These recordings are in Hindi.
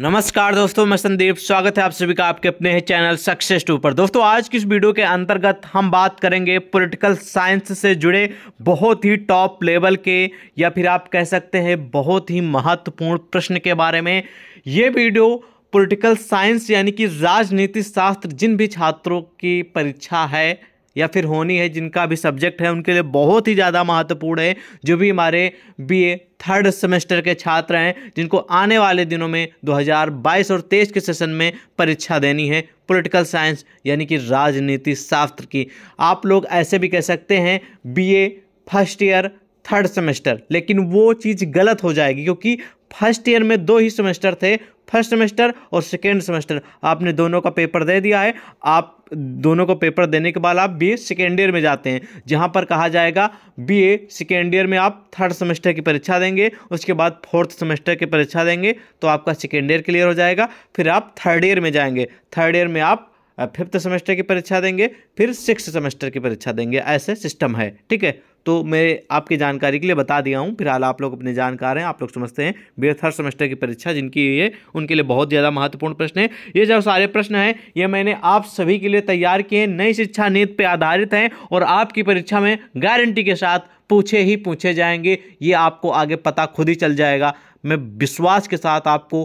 नमस्कार दोस्तों मैं संदीप स्वागत है आप सभी का आपके अपने चैनल सक्सेस टू पर दोस्तों आज की इस वीडियो के अंतर्गत हम बात करेंगे पॉलिटिकल साइंस से जुड़े बहुत ही टॉप लेवल के या फिर आप कह सकते हैं बहुत ही महत्वपूर्ण प्रश्न के बारे में ये वीडियो पॉलिटिकल साइंस यानी कि राजनीति शास्त्र जिन भी छात्रों की परीक्षा है या फिर होनी है जिनका भी सब्जेक्ट है उनके लिए बहुत ही ज़्यादा महत्वपूर्ण है जो भी हमारे बीए थर्ड सेमेस्टर के छात्र हैं जिनको आने वाले दिनों में 2022 और 23 के सेशन में परीक्षा देनी है पॉलिटिकल साइंस यानी कि राजनीति शास्त्र की आप लोग ऐसे भी कह सकते हैं BA first year third semester लेकिन वो चीज़ गलत हो जाएगी क्योंकि फर्स्ट ईयर में दो ही सेमेस्टर थे फर्स्ट सेमेस्टर और सेकेंड सेमेस्टर आपने दोनों का पेपर दे दिया है आप दोनों को पेपर देने के बाद आप बी ए सेकेंड ईयर में जाते हैं जहाँ पर कहा जाएगा बी ए सेकेंड ईयर में आप थर्ड सेमेस्टर की परीक्षा देंगे उसके बाद फोर्थ सेमेस्टर की परीक्षा देंगे तो आपका सेकेंड ईयर क्लियर हो जाएगा फिर आप थर्ड ईयर में जाएंगे थर्ड ईयर में आप फिफ्थ सेमेस्टर की परीक्षा देंगे फिर सिक्स सेमेस्टर की परीक्षा देंगे ऐसे सिस्टम है ठीक है तो मैं आपकी जानकारी के लिए बता दिया हूँ फिलहाल आप लोग अपने जानकार हैं आप लोग समझते हैं बी थर्ड सेमेस्टर की परीक्षा जिनकी ये उनके लिए बहुत ज़्यादा महत्वपूर्ण प्रश्न है ये जो सारे प्रश्न हैं ये मैंने आप सभी के लिए तैयार किए नई शिक्षा नीति पर आधारित हैं और आपकी परीक्षा में गारंटी के साथ पूछे ही पूछे जाएंगे ये आपको आगे पता खुद ही चल जाएगा मैं विश्वास के साथ आपको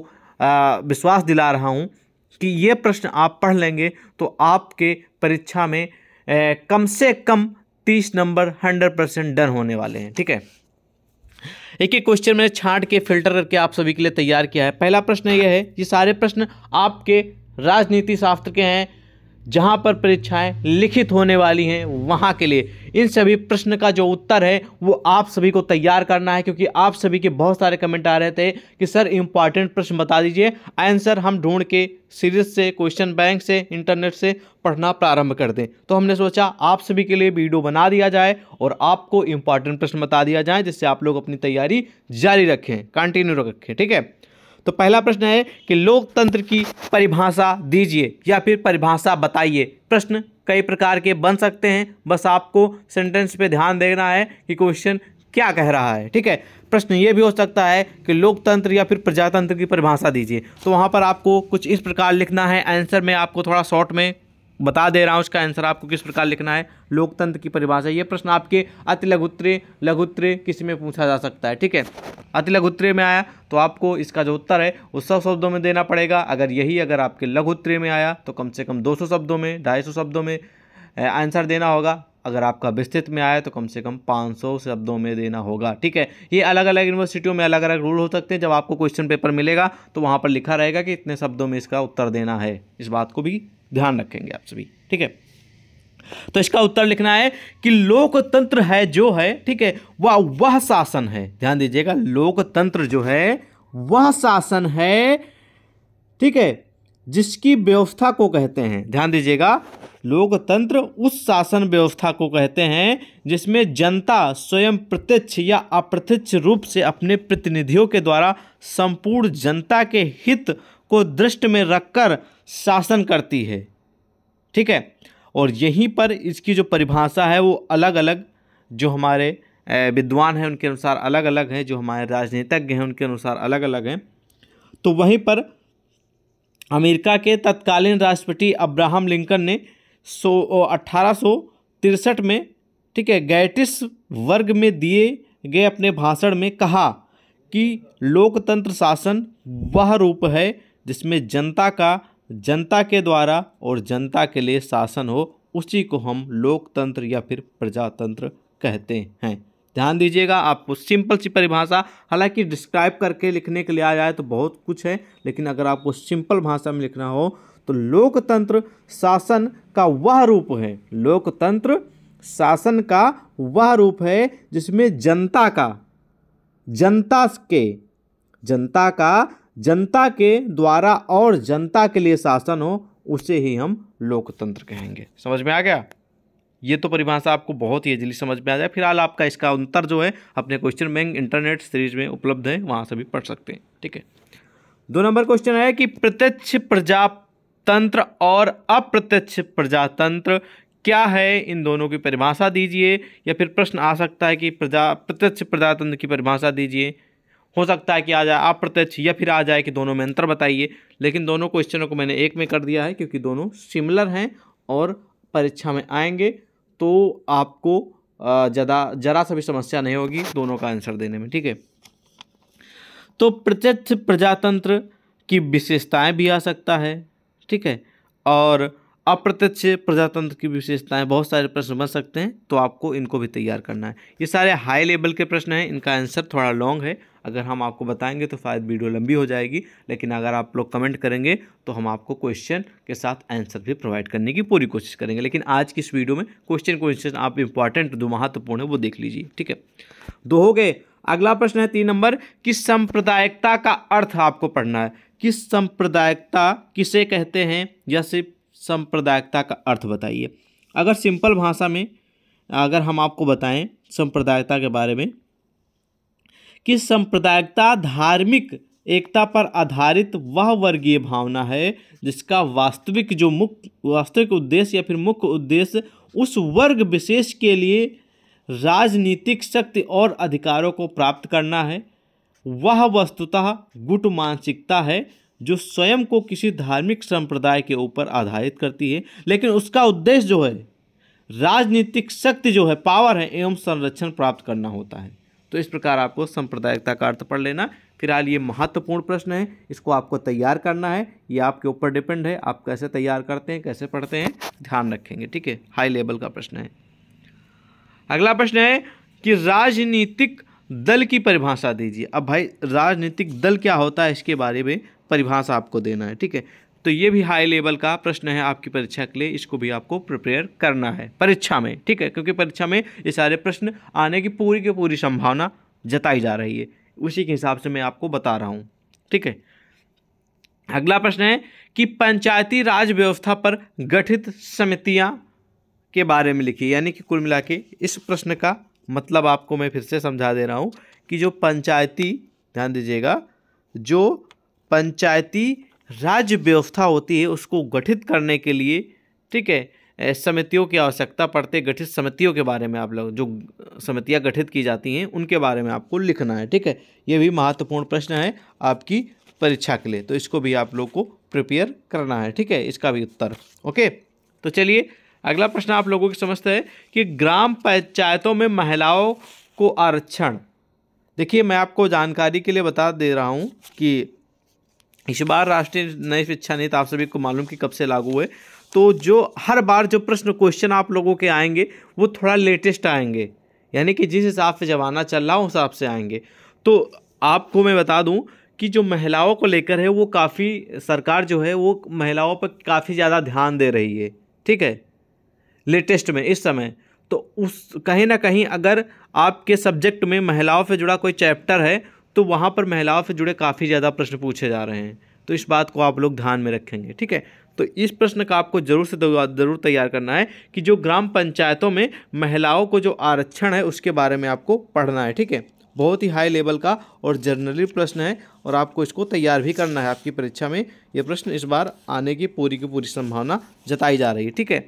विश्वास दिला रहा हूँ कि ये प्रश्न आप पढ़ लेंगे तो आपके परीक्षा में ए, कम से कम तीस नंबर हंड्रेड परसेंट डन होने वाले हैं ठीक है एक एक क्वेश्चन मैंने छांट के फिल्टर करके आप सभी के लिए तैयार किया है पहला प्रश्न यह है ये सारे प्रश्न आपके राजनीति शास्त्र के हैं जहाँ पर परीक्षाएं लिखित होने वाली हैं वहाँ के लिए इन सभी प्रश्न का जो उत्तर है वो आप सभी को तैयार करना है क्योंकि आप सभी के बहुत सारे कमेंट आ रहे थे कि सर इंपॉर्टेंट प्रश्न बता दीजिए आंसर हम ढूंढ के सीरीज से क्वेश्चन बैंक से इंटरनेट से पढ़ना प्रारंभ कर दें तो हमने सोचा आप सभी के लिए वीडियो बना दिया जाए और आपको इंपॉर्टेंट प्रश्न बता दिया जाए जिससे आप लोग अपनी तैयारी जारी रखें कंटिन्यू रखें ठीक है तो पहला प्रश्न है कि लोकतंत्र की परिभाषा दीजिए या फिर परिभाषा बताइए प्रश्न कई प्रकार के बन सकते हैं बस आपको सेंटेंस पे ध्यान देना है कि क्वेश्चन क्या कह रहा है ठीक है प्रश्न ये भी हो सकता है कि लोकतंत्र या फिर प्रजातंत्र की परिभाषा दीजिए तो वहाँ पर आपको कुछ इस प्रकार लिखना है आंसर में आपको थोड़ा शॉर्ट में बता दे रहा हूँ इसका आंसर आपको किस प्रकार लिखना है लोकतंत्र की परिभाषा ये प्रश्न आपके अति लघुत्र लघुत्र किसी में पूछा जा सकता है ठीक है अति लघुत्र में आया तो आपको इसका जो उत्तर है वो सब शब्दों में देना पड़ेगा अगर यही अगर आपके लघुत्र में आया तो कम से कम 200 शब्दों में 250 शब्दों में आंसर देना होगा अगर आपका विस्तृत में आया तो कम से कम 500 शब्दों में देना होगा ठीक है ये अलग अलग यूनिवर्सिटियों में अलग अलग रूल हो सकते हैं जब आपको क्वेश्चन पेपर मिलेगा तो वहाँ पर लिखा रहेगा कि इतने शब्दों में इसका उत्तर देना है इस बात को भी ध्यान रखेंगे आप सभी ठीक है तो इसका उत्तर लिखना है कि लोकतंत्र है जो है ठीक है वह वह शासन है ध्यान दीजिएगा लोकतंत्र जो है वह शासन है ठीक है जिसकी व्यवस्था को कहते हैं ध्यान दीजिएगा लोकतंत्र उस शासन व्यवस्था को कहते हैं जिसमें जनता स्वयं प्रत्यक्ष या अप्रत्यक्ष रूप से अपने प्रतिनिधियों के द्वारा संपूर्ण जनता के हित को दृष्टि में रखकर शासन करती है ठीक है और यहीं पर इसकी जो परिभाषा है वो अलग अलग जो हमारे विद्वान हैं उनके अनुसार अलग अलग हैं जो हमारे राजनीतिज्ञ हैं उनके अनुसार अलग अलग हैं तो वहीं पर अमेरिका के तत्कालीन राष्ट्रपति अब्राहम लिंकन ने सो अट्ठारह में ठीक है गैटिस वर्ग में दिए गए अपने भाषण में कहा कि लोकतंत्र शासन वह रूप है जिसमें जनता का जनता के द्वारा और जनता के लिए शासन हो उसी को हम लोकतंत्र या फिर प्रजातंत्र कहते हैं ध्यान दीजिएगा आपको सिंपल सी परिभाषा हालांकि डिस्क्राइब करके लिखने के लिए आ जाए तो बहुत कुछ है लेकिन अगर आपको सिंपल भाषा में लिखना हो तो लोकतंत्र शासन का वह रूप है लोकतंत्र शासन का वह रूप है जिसमें जनता का जनता के जनता का जनता के द्वारा और जनता के लिए शासन हो उसे ही हम लोकतंत्र कहेंगे समझ में आ गया ये तो परिभाषा आपको बहुत ही इजीली समझ में आ जाए फिलहाल आपका इसका अंतर जो है अपने क्वेश्चन बैंक इंटरनेट सीरीज में उपलब्ध है वहाँ से भी पढ़ सकते हैं ठीक है दो नंबर क्वेश्चन है कि प्रत्यक्ष प्रजातंत्र और अप्रत्यक्ष प्रजातंत्र क्या है इन दोनों की परिभाषा दीजिए या फिर प्रश्न आ सकता है कि प्रजा प्रत्यक्ष प्रजातंत्र की परिभाषा दीजिए हो सकता है कि आ जाए अप्रत्यक्ष या फिर आ जाए कि दोनों में अंतर बताइए लेकिन दोनों क्वेश्चनों को मैंने एक में कर दिया है क्योंकि दोनों सिमिलर हैं और परीक्षा में आएंगे तो आपको ज़्यादा जरा सा भी समस्या नहीं होगी दोनों का आंसर देने में ठीक है तो प्रत्यक्ष प्रजातंत्र की विशेषताएं भी आ सकता है ठीक है और अप्रत्यक्ष प्रजातंत्र की विशेषताएं बहुत सारे प्रश्न बन सकते हैं तो आपको इनको भी तैयार करना है ये सारे हाई लेवल के प्रश्न हैं इनका आंसर थोड़ा लॉन्ग है अगर हम आपको बताएंगे तो शायद वीडियो लंबी हो जाएगी लेकिन अगर आप लोग कमेंट करेंगे तो हम आपको क्वेश्चन के साथ आंसर भी प्रोवाइड करने की पूरी कोशिश करेंगे लेकिन आज की इस वीडियो में क्वेश्चन क्वेश्चन आप इंपॉर्टेंट जो महत्वपूर्ण है वो देख लीजिए ठीक है दो हो गए अगला प्रश्न है तीन नंबर कि सांप्रदायिकता का अर्थ आपको पढ़ना है किस सांप्रदायिकता किसे कहते हैं या सिर्फ सांप्रदायिकता का अर्थ बताइए अगर सिंपल भाषा में अगर हम आपको बताएं सांप्रदायिकता के बारे में कि सांप्रदायिकता धार्मिक एकता पर आधारित वह वर्गीय भावना है जिसका वास्तविक जो मुख्य वास्तविक उद्देश्य या फिर मुख्य उद्देश्य उस वर्ग विशेष के लिए राजनीतिक शक्ति और अधिकारों को प्राप्त करना है वह वस्तुतः गुट मानसिकता है जो स्वयं को किसी धार्मिक संप्रदाय के ऊपर आधारित करती है लेकिन उसका उद्देश्य जो है राजनीतिक शक्ति जो है पावर है एवं संरक्षण प्राप्त करना होता है तो इस प्रकार आपको सांप्रदायिकता का अर्थ पढ़ लेना फिलहाल ये महत्वपूर्ण प्रश्न है इसको आपको तैयार करना है ये आपके ऊपर डिपेंड है आप कैसे तैयार करते हैं कैसे पढ़ते हैं ध्यान रखेंगे ठीक है हाई लेवल का प्रश्न है अगला प्रश्न है कि राजनीतिक दल की परिभाषा दीजिए अब भाई राजनीतिक दल क्या होता है इसके बारे में परिभाषा आपको देना है ठीक है तो ये भी हाई लेवल का प्रश्न है आपकी परीक्षा के लिए इसको भी आपको प्रिपेयर करना है परीक्षा में ठीक है क्योंकि परीक्षा में ये सारे प्रश्न आने की पूरी की पूरी संभावना जताई जा रही है उसी के हिसाब से मैं आपको बता रहा हूँ ठीक है अगला प्रश्न है कि पंचायती राज व्यवस्था पर गठित समितियाँ के बारे में लिखिए यानी कि कुल मिला के इस प्रश्न का मतलब आपको मैं फिर से समझा दे रहा हूँ कि जो पंचायती ध्यान दीजिएगा जो पंचायती राज व्यवस्था होती है उसको गठित करने के लिए ठीक है समितियों की आवश्यकता पड़ते गठित समितियों के बारे में आप लोग जो समितियाँ गठित की जाती हैं उनके बारे में आपको लिखना है ठीक है ये भी महत्वपूर्ण प्रश्न है आपकी परीक्षा के लिए तो इसको भी आप लोग को प्रिपेयर करना है ठीक है इसका भी उत्तर ओके तो चलिए अगला प्रश्न आप लोगों की समझते हैं कि ग्राम पंचायतों में महिलाओं को आरक्षण देखिए मैं आपको जानकारी के लिए बता दे रहा हूँ कि इस बार राष्ट्रीय नई शिक्षा नीति आप सभी को मालूम कि कब से लागू हुए तो जो हर बार जो प्रश्न क्वेश्चन आप लोगों के आएंगे वो थोड़ा लेटेस्ट आएंगे यानी कि जिस हिसाब से जमाना चल रहा है उस हिसाब से आएंगे तो आपको मैं बता दूं कि जो महिलाओं को लेकर है वो काफ़ी सरकार जो है वो महिलाओं पर काफ़ी ज़्यादा ध्यान दे रही है ठीक है लेटेस्ट में इस समय तो उस कहीं ना कहीं अगर आपके सब्जेक्ट में महिलाओं से जुड़ा कोई चैप्टर है तो वहाँ पर महिलाओं से जुड़े काफ़ी ज़्यादा प्रश्न पूछे जा रहे हैं तो इस बात को आप लोग ध्यान में रखेंगे ठीक है तो इस प्रश्न का आपको जरूर से ज़रूर तैयार करना है कि जो ग्राम पंचायतों में महिलाओं को जो आरक्षण है उसके बारे में आपको पढ़ना है ठीक है बहुत ही हाई लेवल का और जर्नली प्रश्न है और आपको इसको तैयार भी करना है आपकी परीक्षा में ये प्रश्न इस बार आने की पूरी की पूरी संभावना जताई जा रही है ठीक है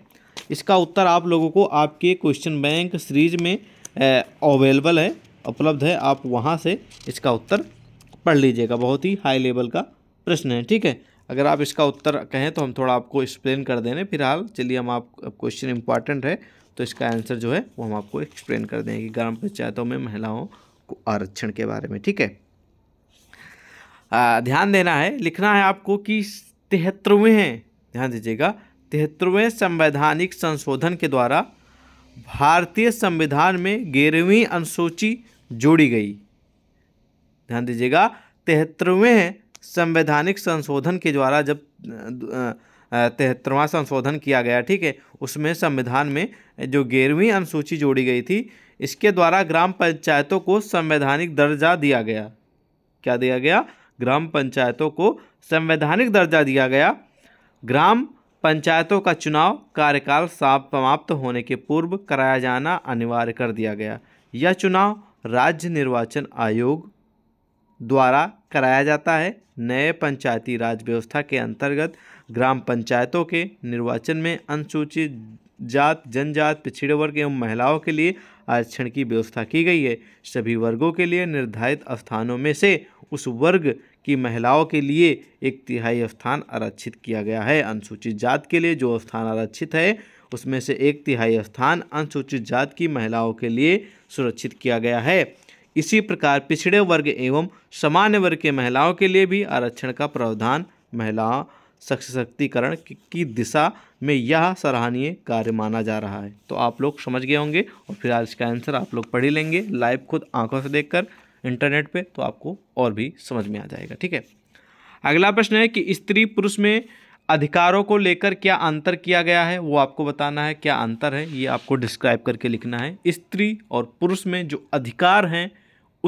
इसका उत्तर आप लोगों को आपके क्वेश्चन बैंक सीरीज में अवेलेबल है उपलब्ध है आप वहाँ से इसका उत्तर पढ़ लीजिएगा बहुत ही हाई लेवल का प्रश्न है ठीक है अगर आप इसका उत्तर कहें तो हम थोड़ा आपको एक्सप्लेन कर दें फिलहाल चलिए हम आप क्वेश्चन इंपॉर्टेंट है तो इसका आंसर जो है वो हम आपको एक्सप्लेन कर देंगे ग्राम पंचायतों में महिलाओं को आरक्षण के बारे में ठीक है आ, ध्यान देना है लिखना है आपको कि तिहत्तरवें ध्यान दीजिएगा तिहत्तरवें संवैधानिक संशोधन के द्वारा भारतीय संविधान में ग्यारहवीं अनुसूची जोड़ी गई ध्यान दीजिएगा तिहत्तरवें संवैधानिक संशोधन के द्वारा जब तिहत्तरवा संशोधन किया गया ठीक है उसमें संविधान में जो ग्यारहवीं अनुसूची जोड़ी गई थी इसके द्वारा ग्राम पंचायतों को संवैधानिक दर्जा दिया गया क्या दिया गया ग्राम पंचायतों को संवैधानिक दर्जा दिया गया ग्राम पंचायतों का चुनाव कार्यकाल समाप्त होने के पूर्व कराया जाना अनिवार्य कर दिया गया यह चुनाव राज्य निर्वाचन आयोग द्वारा कराया जाता है नए पंचायती राज व्यवस्था के अंतर्गत ग्राम पंचायतों के निर्वाचन में अनुसूचित जात जनजात पिछड़े वर्ग एवं महिलाओं के लिए आरक्षण की व्यवस्था की गई है सभी वर्गों के लिए निर्धारित स्थानों में से उस वर्ग की महिलाओं के लिए एक तिहाई स्थान आरक्षित किया गया है अनुसूचित जात के लिए जो स्थान आरक्षित है उसमें से एक तिहाई स्थान अनुसूचित जात की महिलाओं के लिए सुरक्षित किया गया है इसी प्रकार पिछड़े वर्ग एवं सामान्य वर्ग के महिलाओं के लिए भी आरक्षण का प्रावधान महिला सशक्तिकरण की दिशा में यह सराहनीय कार्य माना जा रहा है तो आप लोग समझ गए होंगे और फिलहाल इसका आंसर आप लोग पढ़ ही लेंगे लाइव खुद आंखों से देखकर इंटरनेट पे तो आपको और भी समझ में आ जाएगा ठीक है अगला प्रश्न है कि स्त्री पुरुष में अधिकारों को लेकर क्या अंतर किया गया है वो आपको बताना है क्या अंतर है ये आपको डिस्क्राइब करके लिखना है स्त्री और पुरुष में जो अधिकार हैं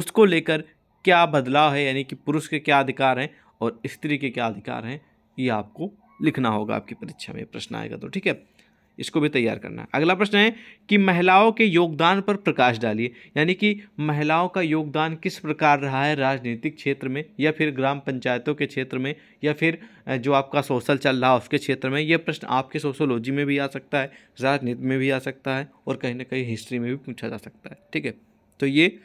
उसको लेकर क्या बदलाव है यानी कि पुरुष के क्या अधिकार हैं और स्त्री के क्या अधिकार हैं ये आपको लिखना होगा आपकी परीक्षा में प्रश्न आएगा तो ठीक है इसको भी तैयार करना है अगला प्रश्न है कि महिलाओं के योगदान पर प्रकाश डालिए यानी कि महिलाओं का योगदान किस प्रकार रहा है राजनीतिक क्षेत्र में या फिर ग्राम पंचायतों के क्षेत्र में या फिर जो आपका सोशल चल रहा है उसके क्षेत्र में यह प्रश्न आपके सोशोलॉजी में भी आ सकता है राजनीति में भी आ सकता है और कहीं ना कहीं हिस्ट्री में भी पूछा जा सकता है ठीक है तो ये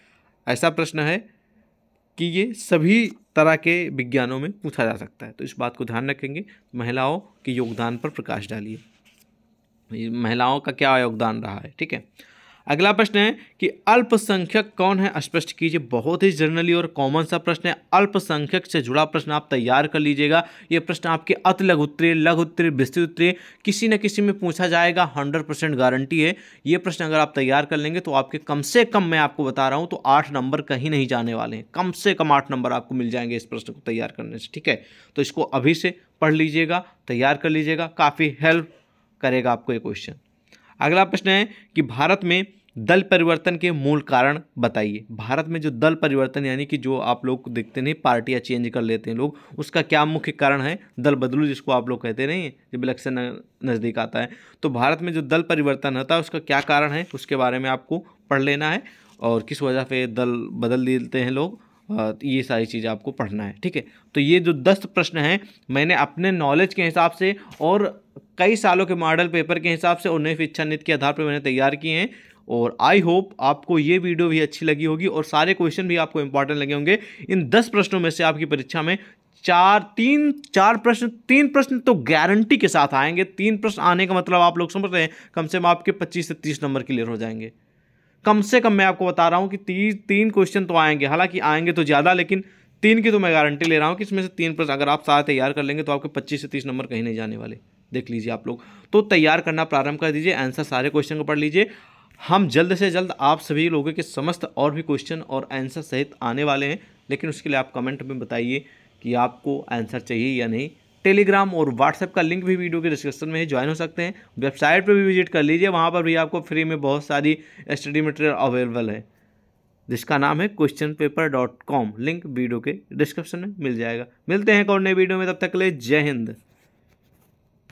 ऐसा प्रश्न है कि ये सभी तरह के विज्ञानों में पूछा जा सकता है तो इस बात को ध्यान रखेंगे महिलाओं के योगदान पर प्रकाश डालिए महिलाओं का क्या योगदान रहा है ठीक है अगला प्रश्न है कि अल्पसंख्यक कौन है स्पष्ट कीजिए बहुत ही जनरली और कॉमन सा प्रश्न है अल्पसंख्यक से जुड़ा प्रश्न आप तैयार कर लीजिएगा ये प्रश्न आपके अति लघु उत्तरीय लघु उत्तरीय विस्तृत उत्तरीय किसी न किसी में पूछा जाएगा हंड्रेड परसेंट गारंटी है ये प्रश्न अगर आप तैयार कर लेंगे तो आपके कम से कम मैं आपको बता रहा हूँ तो आठ नंबर कहीं नहीं जाने वाले हैं कम से कम आठ नंबर आपको मिल जाएंगे इस प्रश्न को तैयार करने से ठीक है तो इसको अभी से पढ़ लीजिएगा तैयार कर लीजिएगा काफ़ी हेल्प करेगा आपको ये क्वेश्चन अगला प्रश्न है कि भारत में दल परिवर्तन के मूल कारण बताइए भारत में जो दल परिवर्तन यानी कि जो आप लोग देखते नहीं पार्टियाँ चेंज कर लेते हैं लोग उसका क्या मुख्य कारण है दल बदलू जिसको आप लोग कहते नहीं जब इलेक्शन नज़दीक आता है तो भारत में जो दल परिवर्तन होता है उसका क्या कारण है उसके बारे में आपको पढ़ लेना है और किस वजह से दल बदल देते हैं लोग ये सारी चीज़ आपको पढ़ना है ठीक है तो ये जो दस प्रश्न हैं मैंने अपने नॉलेज के हिसाब से और कई सालों के मॉडल पेपर के हिसाब से और नई शिक्षा नीति के आधार पर मैंने तैयार किए हैं और आई होप आपको ये वीडियो भी अच्छी लगी होगी और सारे क्वेश्चन भी आपको इंपॉर्टेंट लगे होंगे इन दस प्रश्नों में से आपकी परीक्षा में चार तीन चार प्रश्न तीन प्रश्न तो गारंटी के साथ आएंगे तीन प्रश्न आने का मतलब आप लोग समझ रहे हैं कम से कम आपके पच्चीस से तीस नंबर क्लियर हो जाएंगे कम से कम मैं आपको बता रहा हूँ कि ती, तीन क्वेश्चन तो आएंगे हालांकि आएंगे तो ज़्यादा लेकिन तीन की तो मैं गारंटी ले रहा हूँ कि इसमें से तीन प्रश्न अगर आप सारा तैयार कर लेंगे तो आपके पच्चीस से तीस नंबर कहीं नहीं जाने वाले देख लीजिए आप लोग तो तैयार करना प्रारंभ कर दीजिए आंसर सारे क्वेश्चन को पढ़ लीजिए हम जल्द से जल्द आप सभी लोगों के समस्त और भी क्वेश्चन और आंसर सहित आने वाले हैं लेकिन उसके लिए आप कमेंट में बताइए कि आपको आंसर चाहिए या नहीं टेलीग्राम और व्हाट्सएप का लिंक भी वीडियो के डिस्क्रिप्शन में ही ज्वाइन हो सकते हैं वेबसाइट पर भी विजिट कर लीजिए वहाँ पर भी आपको फ्री में बहुत सारी स्टडी मटेरियल अवेलेबल है जिसका नाम है question paper dot com link video के डिस्क्रिप्शन में मिल जाएगा मिलते हैं और नए वीडियो में तब तक के लिए जय हिंद